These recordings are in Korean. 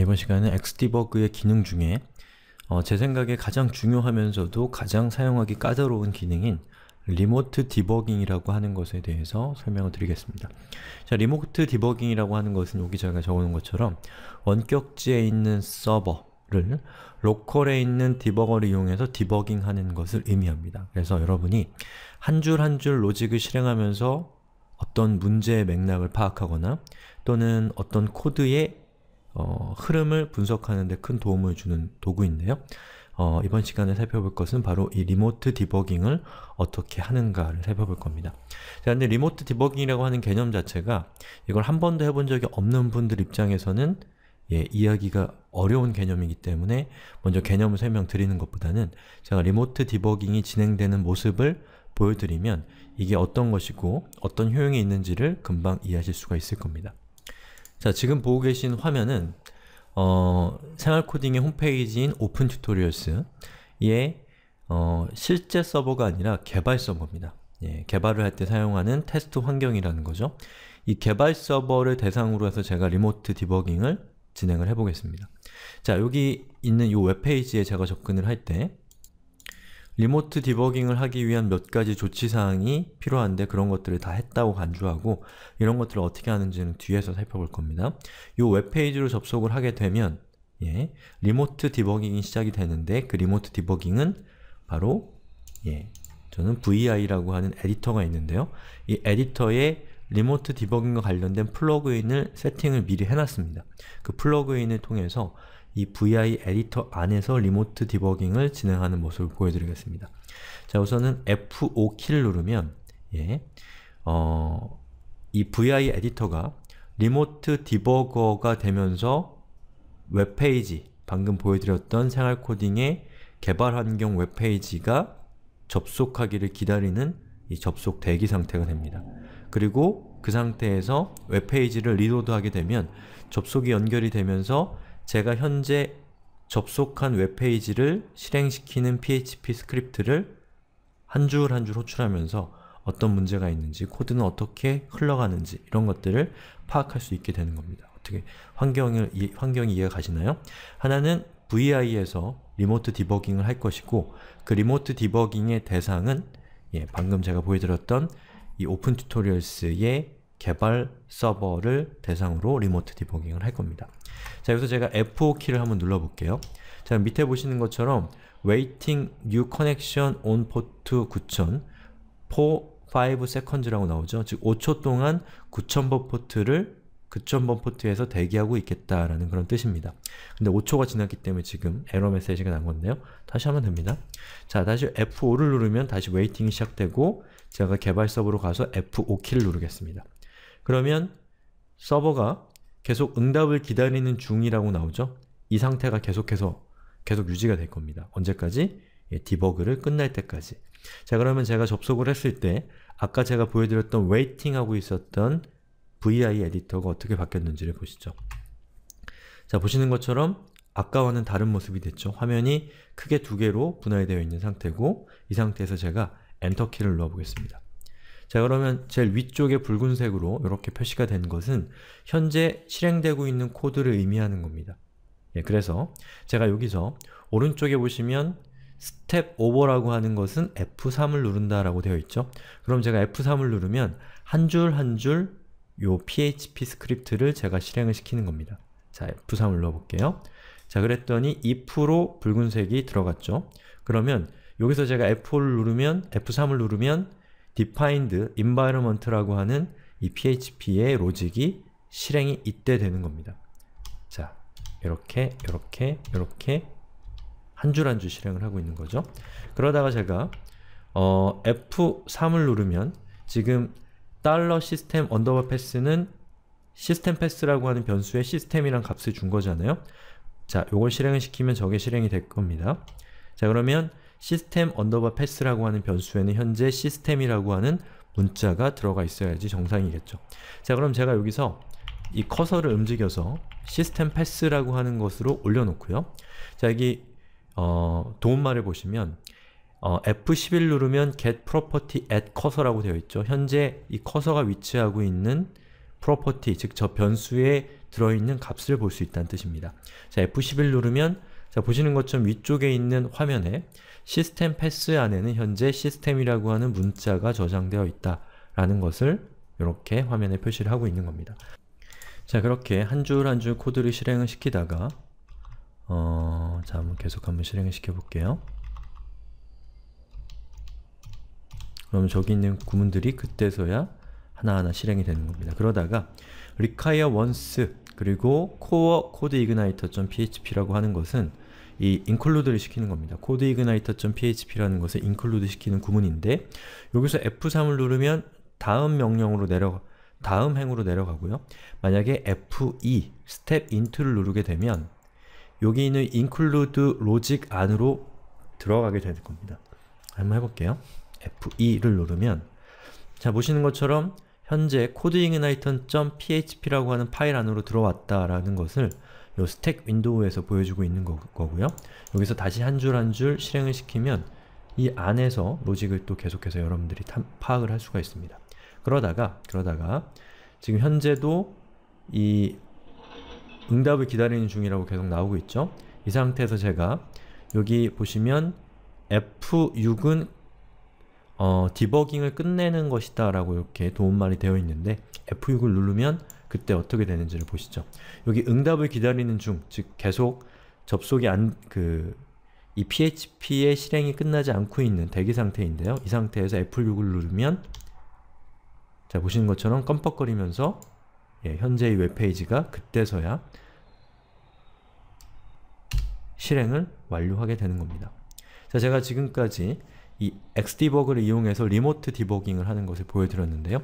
이번 시간은 엑스디버그의 기능 중에 어, 제 생각에 가장 중요하면서도 가장 사용하기 까다로운 기능인 리모트 디버깅이라고 하는 것에 대해서 설명을 드리겠습니다. 자, 리모트 디버깅이라고 하는 것은 여기 제가 적어놓은 것처럼 원격지에 있는 서버를 로컬에 있는 디버거를 이용해서 디버깅하는 것을 의미합니다. 그래서 여러분이 한 줄 한 줄 로직을 실행하면서 어떤 문제의 맥락을 파악하거나 또는 어떤 코드의 어, 흐름을 분석하는 데 큰 도움을 주는 도구인데요. 어, 이번 시간에 살펴볼 것은 바로 이 리모트 디버깅을 어떻게 하는가를 살펴볼 겁니다. 자, 근데 리모트 디버깅이라고 하는 개념 자체가 이걸 한 번도 해본 적이 없는 분들 입장에서는 예, 이야기가 어려운 개념이기 때문에 먼저 개념을 설명드리는 것보다는 제가 리모트 디버깅이 진행되는 모습을 보여드리면 이게 어떤 것이고 어떤 효용이 있는지를 금방 이해하실 수가 있을 겁니다. 자, 지금 보고 계신 화면은 어, 생활코딩의 홈페이지인 오픈 튜토리얼스의 어, 실제 서버가 아니라 개발 서버입니다. 예, 개발을 할 때 사용하는 테스트 환경이라는 거죠. 이 개발 서버를 대상으로 해서 제가 리모트 디버깅을 진행을 해보겠습니다. 자, 여기 있는 이 웹페이지에 제가 접근을 할때 리모트 디버깅을 하기 위한 몇 가지 조치사항이 필요한데 그런 것들을 다 했다고 간주하고 이런 것들을 어떻게 하는지는 뒤에서 살펴볼 겁니다. 이 웹페이지로 접속을 하게 되면 예, 리모트 디버깅이 시작이 되는데 그 리모트 디버깅은 바로 예, 저는 VI라고 하는 에디터가 있는데요. 이 에디터에 리모트 디버깅과 관련된 플러그인을 세팅을 미리 해놨습니다. 그 플러그인을 통해서 이 vi 에디터 안에서 리모트 디버깅을 진행하는 모습을 보여드리겠습니다. 자, 우선은 F5키를 누르면 예, 어, 이 vi 에디터가 리모트 디버거가 되면서 웹페이지, 방금 보여드렸던 생활코딩의 개발환경 웹페이지가 접속하기를 기다리는 이 접속 대기 상태가 됩니다. 그리고 그 상태에서 웹페이지를 리로드하게 되면 접속이 연결이 되면서 제가 현재 접속한 웹페이지를 실행시키는 PHP 스크립트를 한 줄 한 줄 호출하면서 어떤 문제가 있는지, 코드는 어떻게 흘러가는지 이런 것들을 파악할 수 있게 되는 겁니다. 어떻게 환경을, 이, 환경 이해가 가시나요? 하나는 VI에서 리모트 디버깅을 할 것이고 그 리모트 디버깅의 대상은 예, 방금 제가 보여드렸던 이 오픈 튜토리얼스의 개발 서버를 대상으로 리모트 디버깅을 할 겁니다. 자, 여기서 제가 F5 키를 한번 눌러볼게요. 자, 밑에 보시는 것처럼 waiting new connection on port 9000 for 5 seconds라고 나오죠. 즉 5초 동안 9000번 포트를 9,000번 포트에서 대기하고 있겠다라는 그런 뜻입니다. 근데 5초가 지났기 때문에 지금 에러 메시지가 난 건데요. 다시 하면 됩니다. 자, 다시 F5를 누르면 다시 웨이팅이 시작되고 제가 개발 서버로 가서 F5키를 누르겠습니다. 그러면 서버가 계속 응답을 기다리는 중이라고 나오죠? 이 상태가 계속해서 계속 유지가 될 겁니다. 언제까지? 예, 디버그를 끝날 때까지. 자 그러면 제가 접속을 했을 때 아까 제가 보여드렸던 웨이팅하고 있었던 vi 에디터가 어떻게 바뀌었는지를 보시죠. 자 보시는 것처럼 아까와는 다른 모습이 됐죠. 화면이 크게 두 개로 분할되어 있는 상태고 이 상태에서 제가 엔터키를 눌러보겠습니다. 자 그러면 제일 위쪽에 붉은색으로 이렇게 표시가 된 것은 현재 실행되고 있는 코드를 의미하는 겁니다. 예, 그래서 제가 여기서 오른쪽에 보시면 스텝 오버라고 하는 것은 F3을 누른다라고 되어 있죠. 그럼 제가 F3을 누르면 한 줄 한 줄 요 PHP 스크립트를 제가 실행을 시키는 겁니다. 자, F3을 눌러볼게요. 자, 그랬더니 if로 붉은색이 들어갔죠. 그러면 여기서 제가 F4를 누르면, F3을 누르면 defined environment라고 하는 이 php의 로직이 실행이 이때 되는 겁니다. 자, 이렇게, 이렇게, 이렇게 한 줄 한 줄 실행을 하고 있는 거죠. 그러다가 제가 어, F3을 누르면 지금 달러 시스템 언더바 패스는 시스템 패스라고 하는 변수에 시스템이란 값을 준 거잖아요. 자, 요걸 실행을 시키면 저게 실행이 될 겁니다. 자, 그러면 시스템 언더바 패스라고 하는 변수에는 현재 시스템이라고 하는 문자가 들어가 있어야지 정상이겠죠. 자 그럼 제가 여기서 이 커서를 움직여서 시스템 패스라고 하는 것으로 올려놓고요. 자 여기 어, 도움말을 보시면 어, F11 누르면 get property at 커서라고 되어 있죠. 현재 이 커서가 위치하고 있는 property, 즉 저 변수에 들어있는 값을 볼 수 있다는 뜻입니다. 자, F11 누르면 자, 보시는 것처럼 위쪽에 있는 화면에 시스템 패스 안에는 현재 시스템이라고 하는 문자가 저장되어 있다 라는 것을 이렇게 화면에 표시를 하고 있는 겁니다. 자, 그렇게 한 줄 한 줄 코드를 실행을 시키다가 어... 자, 한번 계속 한번 실행을 시켜볼게요. 그럼 저기 있는 구문들이 그때서야 하나하나 실행이 되는 겁니다. 그러다가 require once 그리고 core code igniter.php라고 하는 것은 이 include를 시키는 겁니다. codeigniter.php라는 것을 include 시키는 구문인데 여기서 F3을 누르면 다음 명령으로 내려 다음 행으로 내려가고요. 만약에 F2 e, step into를 누르게 되면 여기 있는 include logic 안으로 들어가게 될 겁니다. 한번 해볼게요. F2를 누르면 자 보시는 것처럼 현재 codeigniter.php라고 하는 파일 안으로 들어왔다라는 것을 요 스택 윈도우에서 보여주고 있는 거, 고요 여기서 다시 한 줄 한 줄 실행을 시키면 이 안에서 로직을 또 계속해서 여러분들이 탐, 파악을 할 수가 있습니다. 그러다가 그러다가 지금 현재도 이 응답을 기다리는 중이라고 계속 나오고 있죠? 이 상태에서 제가 여기 보시면 F6은 어, 디버깅을 끝내는 것이다 라고 이렇게 도움말이 되어 있는데 F6을 누르면 그때 어떻게 되는지를 보시죠. 여기 응답을 기다리는 중, 즉 계속 접속이 안, 그, 이 PHP의 실행이 끝나지 않고 있는 대기 상태인데요. 이 상태에서 F6을 누르면 자, 보시는 것처럼 껌뻑거리면서 예, 현재의 웹페이지가 그때서야 실행을 완료하게 되는 겁니다. 자, 제가 지금까지 이 xdebug을 이용해서 리모트 디버깅을 하는 것을 보여드렸는데요.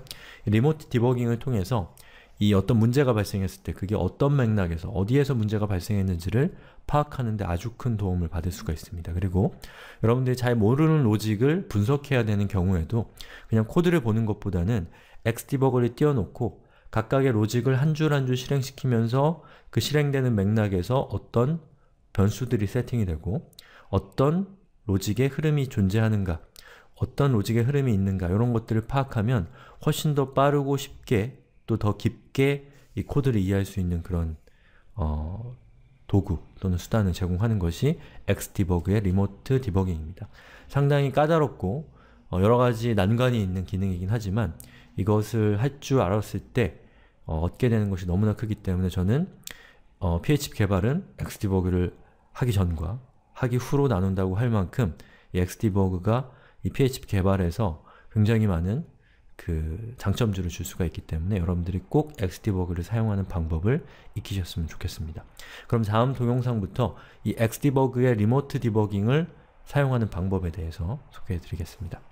리모트 디버깅을 통해서 이 어떤 문제가 발생했을 때 그게 어떤 맥락에서 어디에서 문제가 발생했는지를 파악하는데 아주 큰 도움을 받을 수가 있습니다. 그리고 여러분들이 잘 모르는 로직을 분석해야 되는 경우에도 그냥 코드를 보는 것보다는 엑스디버그를 띄워놓고 각각의 로직을 한 줄 한 줄 실행시키면서 그 실행되는 맥락에서 어떤 변수들이 세팅이 되고 어떤 로직의 흐름이 존재하는가 어떤 로직의 흐름이 있는가 이런 것들을 파악하면 훨씬 더 빠르고 쉽게 또더깊게 쉽게 이 코드를 이해할 수 있는 그런 어, 도구 또는 수단을 제공하는 것이 엑스디버그의 리모트 디버깅입니다. 상당히 까다롭고 어, 여러 가지 난관이 있는 기능이긴 하지만 이것을 할 줄 알았을 때 어, 얻게 되는 것이 너무나 크기 때문에 저는 어, PHP 개발은 엑스디버그를 하기 전과 하기 후로 나눈다고 할 만큼 이 엑스디버그가 이 PHP 개발에서 굉장히 많은 그 장점주를 줄 수가 있기 때문에 여러분들이 꼭 xdebug를 사용하는 방법을 익히셨으면 좋겠습니다. 그럼 다음 동영상부터 이 xdebug의 리모트 디버깅을 사용하는 방법에 대해서 소개해 드리겠습니다.